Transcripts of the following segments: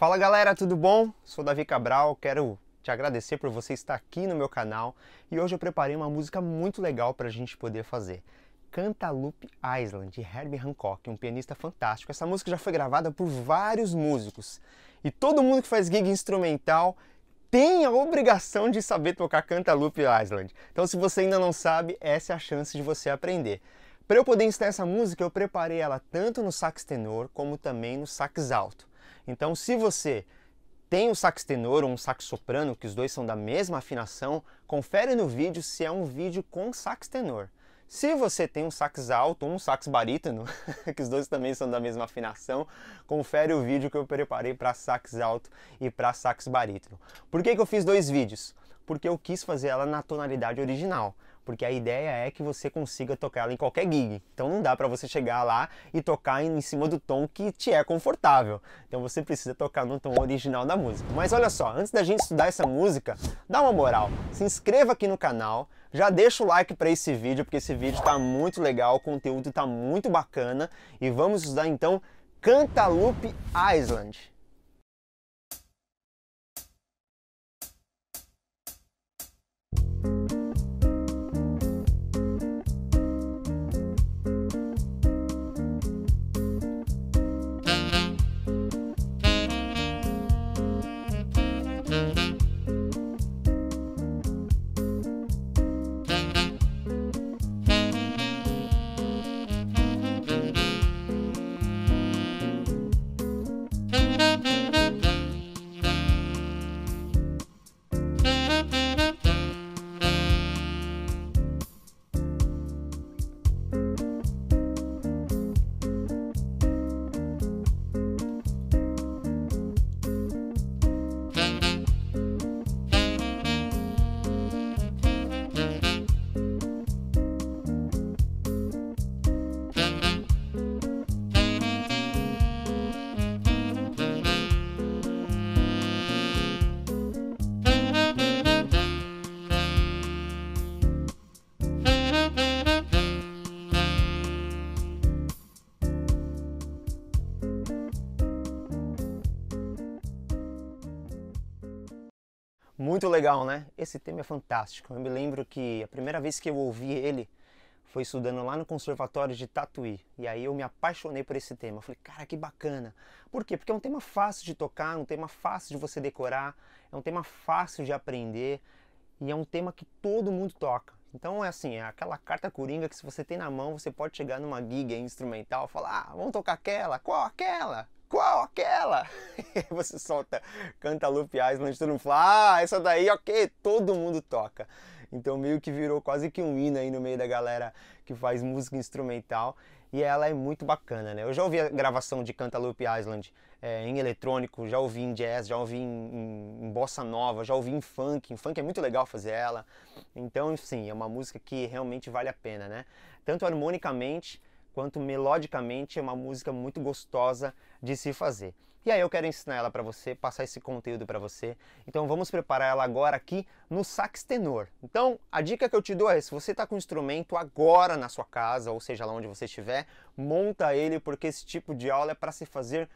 Fala galera, tudo bom? Sou Davi Cabral, quero te agradecer por você estar aqui no meu canal e hoje eu preparei uma música muito legal para a gente poder fazer. Cantaloupe Island, de Herbie Hancock, um pianista fantástico. Essa música já foi gravada por vários músicos e todo mundo que faz gig instrumental tem a obrigação de saber tocar Cantaloupe Island. Então se você ainda não sabe, essa é a chance de você aprender. Para eu poder ensinar essa música, eu preparei ela tanto no sax tenor como também no sax alto. Então, se você tem um sax tenor ou um sax soprano, que os dois são da mesma afinação, confere no vídeo se é um vídeo com sax tenor. Se você tem um sax alto ou um sax barítono, que os dois também são da mesma afinação, confere o vídeo que eu preparei para sax alto e para sax barítono. Por que, que eu fiz dois vídeos? Porque eu quis fazer ela na tonalidade original porque a ideia é que você consiga tocar ela em qualquer gig. Então não dá para você chegar lá e tocar em cima do tom que te é confortável. Então você precisa tocar no tom original da música. Mas olha só, antes da gente estudar essa música, dá uma moral. Se inscreva aqui no canal, já deixa o like para esse vídeo, porque esse vídeo está muito legal, o conteúdo está muito bacana e vamos estudar então Cantaloupe Island. Muito legal, né? Esse tema é fantástico. Eu me lembro que a primeira vez que eu ouvi ele foi estudando lá no Conservatório de Tatuí. E aí eu me apaixonei por esse tema. Eu falei, cara, que bacana. Por quê? Porque é um tema fácil de tocar, um tema fácil de você decorar, é um tema fácil de aprender e é um tema que todo mundo toca. Então é assim, é aquela carta coringa que se você tem na mão, você pode chegar numa giga instrumental e falar, ah, vamos tocar aquela, qual aquela? qual? Aquela! você solta Cantaloupe Island, todo mundo fala, ah, essa daí, ok, todo mundo toca. Então meio que virou quase que um hino aí no meio da galera que faz música instrumental e ela é muito bacana, né? Eu já ouvi a gravação de Cantaloupe Island é, em eletrônico, já ouvi em jazz, já ouvi em, em, em, bossa nova, já ouvi em funk, em funk é muito legal fazer ela. Então, sim, é uma música que realmente vale a pena, né? Tanto harmonicamente quanto melodicamente é uma música muito gostosa de se fazer. E aí eu quero ensinar ela para você, passar esse conteúdo para você. Então vamos preparar ela agora aqui no sax tenor. Então a dica que eu te dou é, se você está com o instrumento agora na sua casa, ou seja lá onde você estiver, monta ele porque esse tipo de aula é para se fazer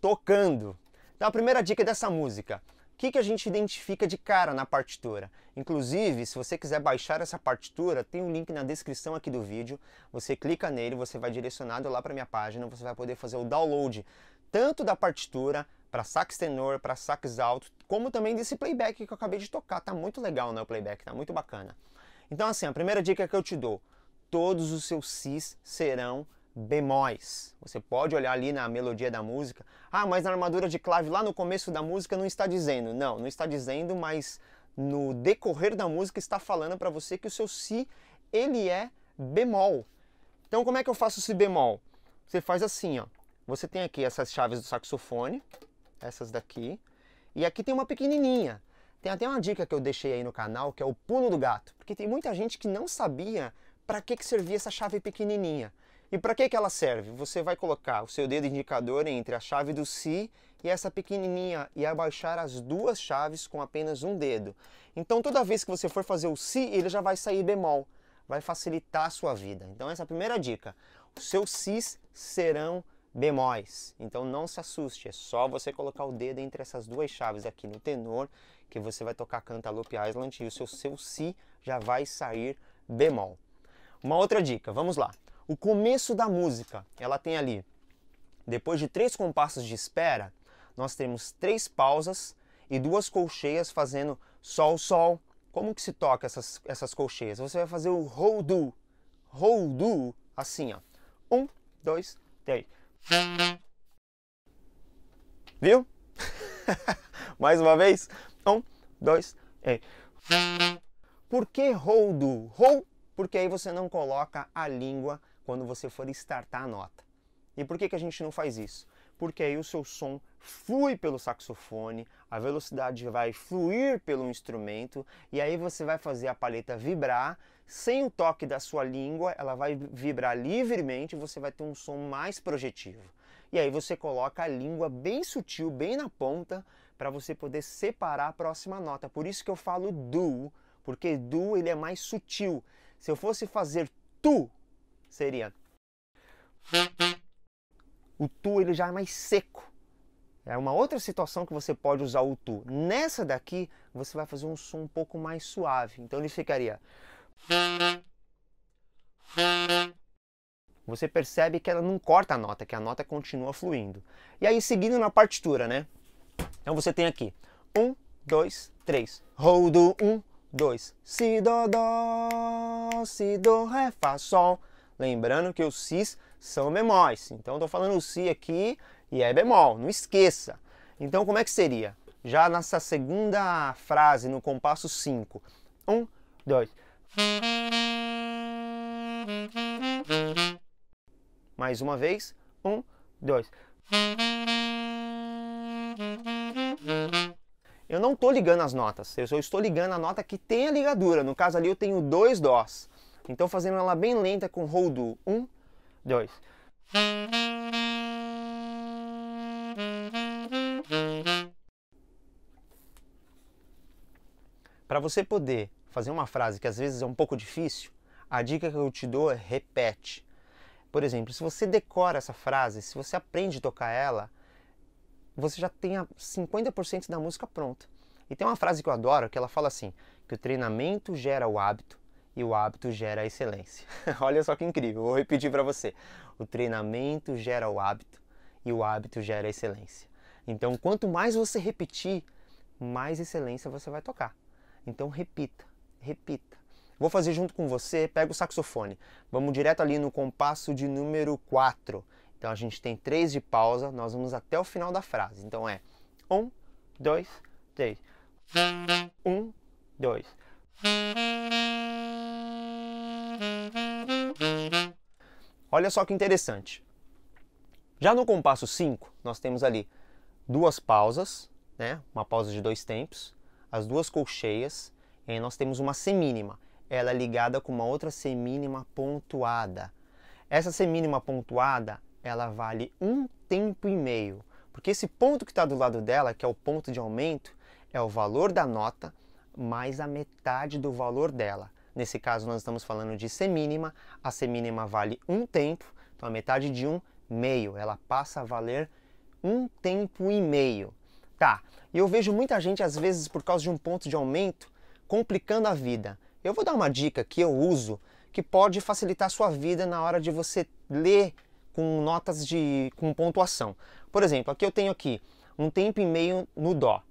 tocando. Então a primeira dica dessa música, que, que a gente identifica de cara na partitura. Inclusive, se você quiser baixar essa partitura, tem um link na descrição aqui do vídeo. Você clica nele, você vai direcionado lá para minha página, você vai poder fazer o download tanto da partitura para sax tenor, para sax alto, como também desse playback que eu acabei de tocar. Tá muito legal, né, o playback, tá muito bacana. Então assim, a primeira dica que eu te dou, todos os seus cis serão bemóis. Você pode olhar ali na melodia da música. Ah, mas na armadura de clave lá no começo da música não está dizendo. Não, não está dizendo, mas no decorrer da música está falando para você que o seu si ele é bemol. Então como é que eu faço si bemol? Você faz assim, ó. Você tem aqui essas chaves do saxofone, essas daqui, e aqui tem uma pequenininha. Tem até uma dica que eu deixei aí no canal, que é o pulo do gato, porque tem muita gente que não sabia para que que servia essa chave pequenininha. E para que, que ela serve? Você vai colocar o seu dedo indicador entre a chave do Si e essa pequenininha e abaixar as duas chaves com apenas um dedo. Então toda vez que você for fazer o Si, ele já vai sair bemol. Vai facilitar a sua vida. Então essa é a primeira dica. Os seus Sis serão bemóis. Então não se assuste, é só você colocar o dedo entre essas duas chaves aqui no tenor que você vai tocar Cantaloupe Island e o seu, seu Si já vai sair bemol. Uma outra dica, vamos lá o começo da música. Ela tem ali, depois de três compassos de espera, nós temos três pausas e duas colcheias fazendo sol, sol. Como que se toca essas, essas colcheias? Você vai fazer o hold do, hold do, assim ó. Um, dois, três. Viu? Mais uma vez. Um, dois, três. Por que hold do? Hold, porque aí você não coloca a língua quando você for startar a nota. E por que, que a gente não faz isso? Porque aí o seu som flui pelo saxofone, a velocidade vai fluir pelo instrumento e aí você vai fazer a palheta vibrar sem o toque da sua língua, ela vai vibrar livremente, e você vai ter um som mais projetivo. E aí você coloca a língua bem sutil, bem na ponta, para você poder separar a próxima nota. Por isso que eu falo do, porque do ele é mais sutil. Se eu fosse fazer tu seria. O tu ele já é mais seco. É uma outra situação que você pode usar o tu. Nessa daqui, você vai fazer um som um pouco mais suave. Então ele ficaria. Você percebe que ela não corta a nota, que a nota continua fluindo. E aí, seguindo na partitura, né? Então você tem aqui: 1, 2, 3. Rodo 1, 2. Si, dó, dó. Si, dó, ré, fá, sol. Lembrando que os sis são bemóis. Então estou falando o si aqui e é bemol, não esqueça. Então como é que seria? Já nessa segunda frase, no compasso 5. Um, dois. Mais uma vez. Um, dois. Eu não estou ligando as notas, eu só estou ligando a nota que tem a ligadura. No caso ali eu tenho dois dós. Então fazendo ela bem lenta com hold do. Um, dois. Para você poder fazer uma frase que às vezes é um pouco difícil, a dica que eu te dou é repete. Por exemplo, se você decora essa frase, se você aprende a tocar ela, você já tem 50% da música pronta. E tem uma frase que eu adoro que ela fala assim: que o treinamento gera o hábito, e o hábito gera a excelência. Olha só que incrível, vou repetir para você. O treinamento gera o hábito e o hábito gera a excelência. Então, quanto mais você repetir, mais excelência você vai tocar. Então, repita, repita. Vou fazer junto com você, pega o saxofone. Vamos direto ali no compasso de número 4. Então, a gente tem 3 de pausa, nós vamos até o final da frase. Então, é 1, 2, 3. 1, 2. Olha só que interessante. Já no compasso 5, nós temos ali duas pausas, né? uma pausa de dois tempos, as duas colcheias, e aí nós temos uma semínima. Ela é ligada com uma outra semínima pontuada. Essa semínima pontuada, ela vale um tempo e meio, porque esse ponto que está do lado dela, que é o ponto de aumento, é o valor da nota mais a metade do valor dela. Nesse caso, nós estamos falando de semínima. A semínima vale um tempo, então a metade de um meio. Ela passa a valer um tempo e meio. Tá, e eu vejo muita gente, às vezes, por causa de um ponto de aumento, complicando a vida. Eu vou dar uma dica que eu uso que pode facilitar a sua vida na hora de você ler com notas de com pontuação. Por exemplo, aqui eu tenho aqui um tempo e meio no dó.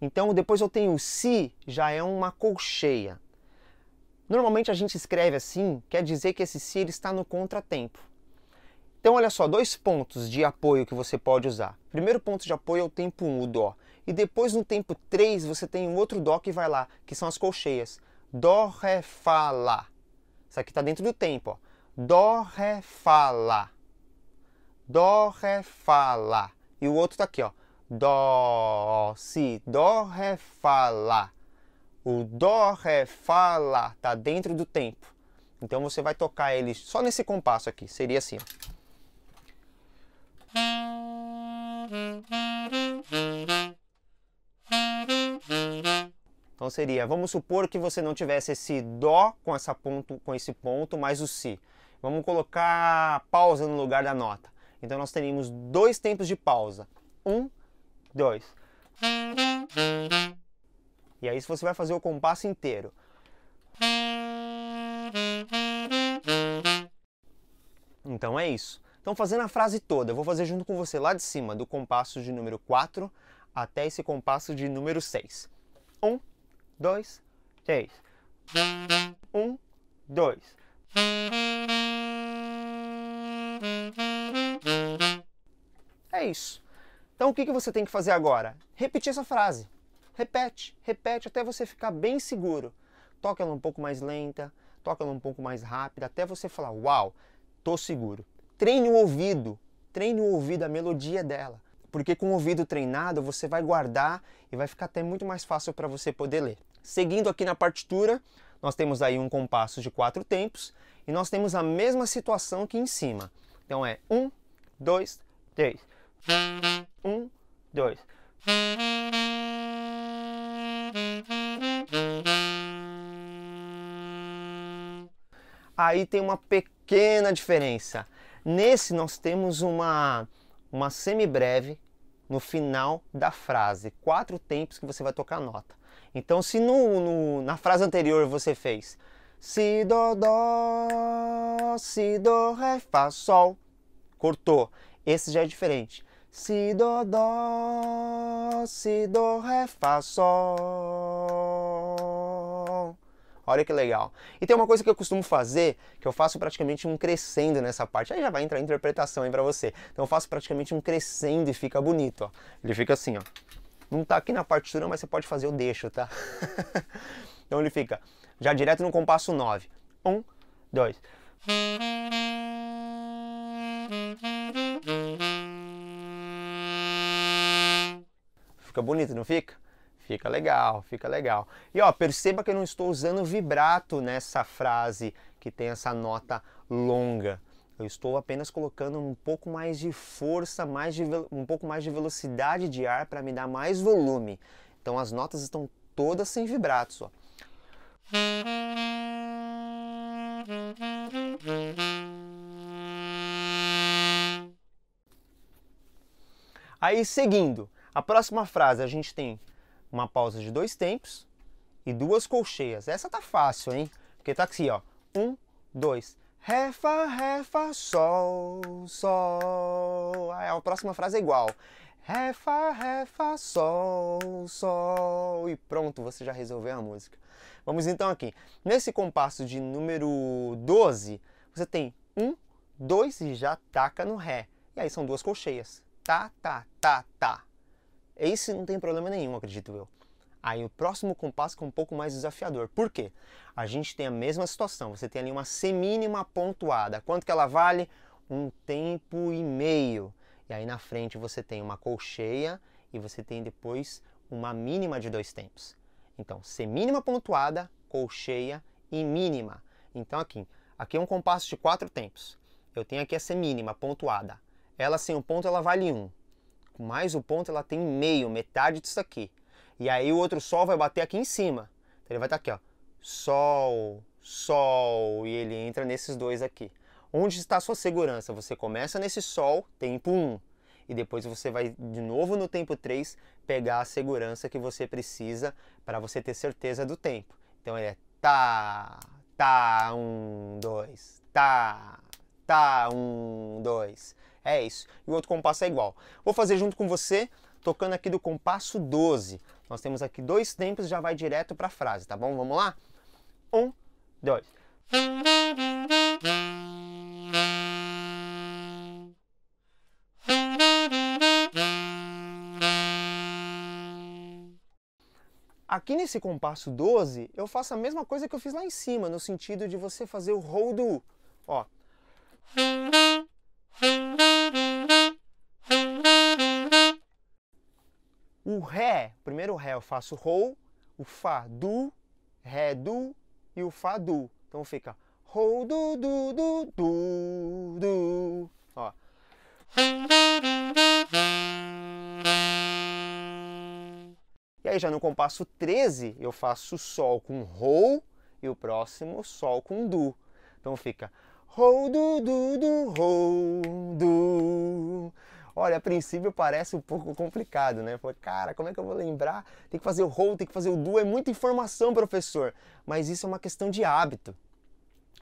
Então depois eu tenho o si já é uma colcheia. Normalmente a gente escreve assim, quer dizer que esse se está no contratempo. Então olha só, dois pontos de apoio que você pode usar. Primeiro ponto de apoio é o tempo 1, o dó. E depois no tempo 3 você tem um outro dó que vai lá, que são as colcheias. Dó, ré, fá, lá. Isso aqui está dentro do tempo. Ó. Dó, ré, fá, lá. Dó, ré, fá, lá. E o outro está aqui, ó. Dó, si, dó, ré, fá, lá. O Dó, Ré, Fá, Lá tá dentro do tempo. Então você vai tocar ele só nesse compasso aqui. Seria assim. Ó. Então seria, vamos supor que você não tivesse esse dó com essa ponto, com esse ponto, mais o si. Vamos colocar pausa no lugar da nota. Então nós teríamos dois tempos de pausa. Um, dois. E aí você vai fazer o compasso inteiro. Então é isso. Então fazendo a frase toda, eu vou fazer junto com você lá de cima, do compasso de número 4 até esse compasso de número 6. 1, 2, 3. 1, 2. É isso. Então o que você tem que fazer agora? Repetir essa frase repete, repete até você ficar bem seguro. Toca ela um pouco mais lenta, toca ela um pouco mais rápida, até você falar: Uau, tô seguro. Treine o ouvido, treine o ouvido, a melodia dela. Porque com o ouvido treinado você vai guardar e vai ficar até muito mais fácil para você poder ler. Seguindo aqui na partitura, nós temos aí um compasso de quatro tempos e nós temos a mesma situação que em cima. Então é um, dois, três. Um, dois. aí tem uma pequena diferença. Nesse nós temos uma, uma semibreve no final da frase, quatro tempos que você vai tocar a nota. Então se no, no, na frase anterior você fez Si, Dó, Dó, Si, Dó, Ré, Fá, Sol, cortou. Esse já é diferente. Si, do Dó, Si, Dó, Ré, Fá, Sol. Olha que legal. E tem uma coisa que eu costumo fazer, que eu faço praticamente um crescendo nessa parte. Aí já vai entrar a interpretação aí pra você. Então eu faço praticamente um crescendo e fica bonito, ó. Ele fica assim, ó. Não tá aqui na partitura, mas você pode fazer o deixo, tá? então ele fica já direto no compasso 9. 1, 2. Fica bonito, não fica? Fica legal, fica legal. E ó, perceba que eu não estou usando vibrato nessa frase que tem essa nota longa. Eu estou apenas colocando um pouco mais de força, mais de, um pouco mais de velocidade de ar para me dar mais volume. Então as notas estão todas sem vibratos. Ó. Aí seguindo, a próxima frase a gente tem uma pausa de dois tempos e duas colcheias. Essa tá fácil, hein? Porque tá aqui, ó. Um, dois. Ré, fá, ré, fá, sol, sol. aí ah, a próxima frase é igual. Ré, Fá, Ré, Fá, Sol, Sol. E pronto, você já resolveu a música. Vamos então aqui. Nesse compasso de número 12, você tem um, dois e já taca no Ré. E aí são duas colcheias. Tá, tá, tá, tá. Esse não tem problema nenhum, acredito eu. Aí o próximo compasso é um pouco mais desafiador. Por quê? A gente tem a mesma situação. Você tem ali uma semínima pontuada. Quanto que ela vale? Um tempo e meio. E aí na frente você tem uma colcheia e você tem depois uma mínima de dois tempos. Então, semínima pontuada, colcheia e mínima. Então aqui, aqui é um compasso de quatro tempos. Eu tenho aqui a semínima pontuada. Ela sem um ponto, ela vale um mais o ponto, ela tem meio, metade disso aqui. E aí o outro sol vai bater aqui em cima. Então, ele vai estar tá aqui, ó. Sol, sol, e ele entra nesses dois aqui. Onde está a sua segurança? Você começa nesse sol, tempo 1, e depois você vai de novo no tempo 3 pegar a segurança que você precisa para você ter certeza do tempo. Então ele é tá, tá, um, dois, tá, tá, um, dois, é isso. E o outro compasso é igual. Vou fazer junto com você, tocando aqui do compasso 12. Nós temos aqui dois tempos, e já vai direto para a frase, tá bom? Vamos lá? Um, dois. Aqui nesse compasso 12, eu faço a mesma coisa que eu fiz lá em cima, no sentido de você fazer o hold do. Ó. o Ré, primeiro Ré eu faço Rou, o Fá, Du, Ré, Du e o Fá, Du. Então fica Rou, Du, Du, Du, Du, Du. Ó. E aí já no compasso 13 eu faço Sol com Rou e o próximo Sol com Du. Então fica Rou, Du, Du, Du, Rou, Du. Olha, a princípio parece um pouco complicado, né? Falei, cara, como é que eu vou lembrar? Tem que fazer o hold, tem que fazer o do, é muita informação, professor. Mas isso é uma questão de hábito.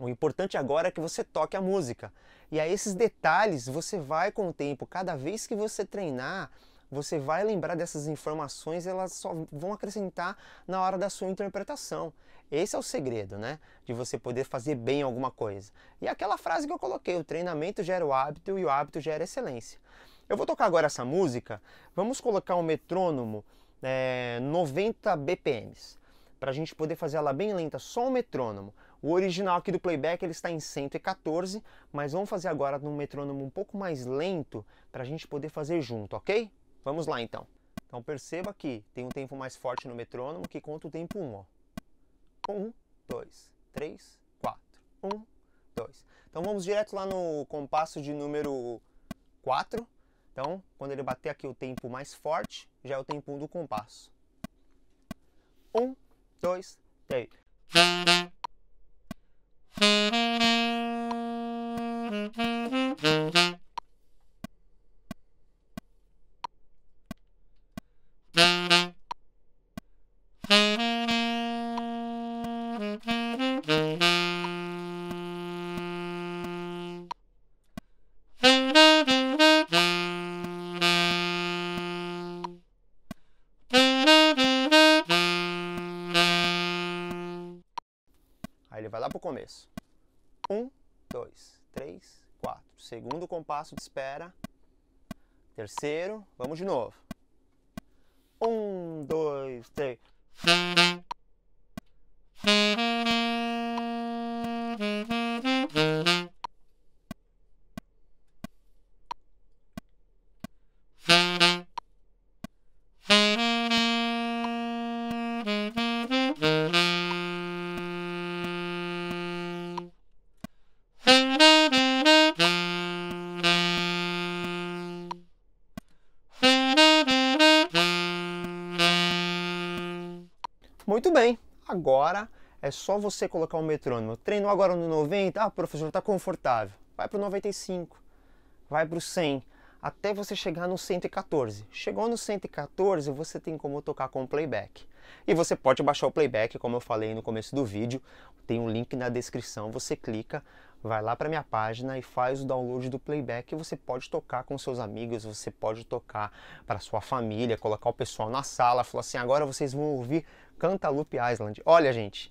O importante agora é que você toque a música. E a esses detalhes você vai com o tempo, cada vez que você treinar, você vai lembrar dessas informações, elas só vão acrescentar na hora da sua interpretação. Esse é o segredo, né? De você poder fazer bem alguma coisa. E aquela frase que eu coloquei, o treinamento gera o hábito e o hábito gera excelência. Eu vou tocar agora essa música, vamos colocar um metrônomo é, 90 BPMs, para a gente poder fazer ela bem lenta, só um metrônomo. O original aqui do playback ele está em 114, mas vamos fazer agora num metrônomo um pouco mais lento para a gente poder fazer junto, ok? Vamos lá então. Então perceba que tem um tempo mais forte no metrônomo que conta o tempo 1. Ó. 1, 2, 3, 4. 1, 2. Então vamos direto lá no compasso de número 4. Então, quando ele bater aqui o tempo mais forte, já é o tempo do compasso. Um, dois, três. começo. Um, dois, três, quatro. Segundo compasso de espera. Terceiro, vamos de novo. Um, dois, três. Agora é só você colocar o metrônomo. Treinou agora no 90, ah, professor, está confortável. Vai para o 95, vai para o 100, até você chegar no 114. Chegou no 114, você tem como tocar com o playback. E você pode baixar o playback, como eu falei no começo do vídeo, tem um link na descrição, você clica, vai lá para minha página e faz o download do playback. Você pode tocar com seus amigos, você pode tocar para sua família, colocar o pessoal na sala, falar assim: agora vocês vão ouvir Cantaloupe Island. Olha, gente,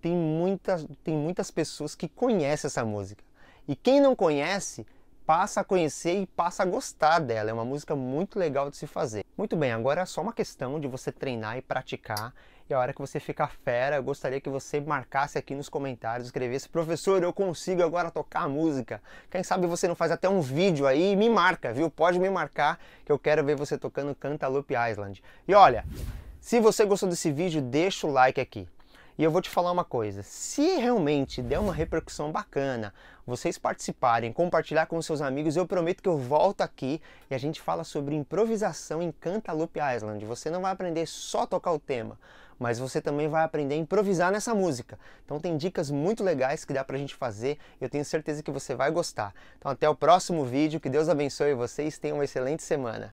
tem muitas, tem muitas pessoas que conhecem essa música. E quem não conhece, passa a conhecer e passa a gostar dela. É uma música muito legal de se fazer. Muito bem, agora é só uma questão de você treinar e praticar. E a hora que você ficar fera, eu gostaria que você marcasse aqui nos comentários, escrevesse, professor, eu consigo agora tocar a música. Quem sabe você não faz até um vídeo aí e me marca, viu? Pode me marcar que eu quero ver você tocando Cantaloupe Island. E olha, se você gostou desse vídeo, deixa o like aqui. E eu vou te falar uma coisa, se realmente der uma repercussão bacana, vocês participarem, compartilhar com seus amigos, eu prometo que eu volto aqui e a gente fala sobre improvisação em Cantaloupe Island. Você não vai aprender só tocar o tema, mas você também vai aprender a improvisar nessa música. Então tem dicas muito legais que dá pra gente fazer, eu tenho certeza que você vai gostar. Então até o próximo vídeo, que Deus abençoe vocês, tenham uma excelente semana.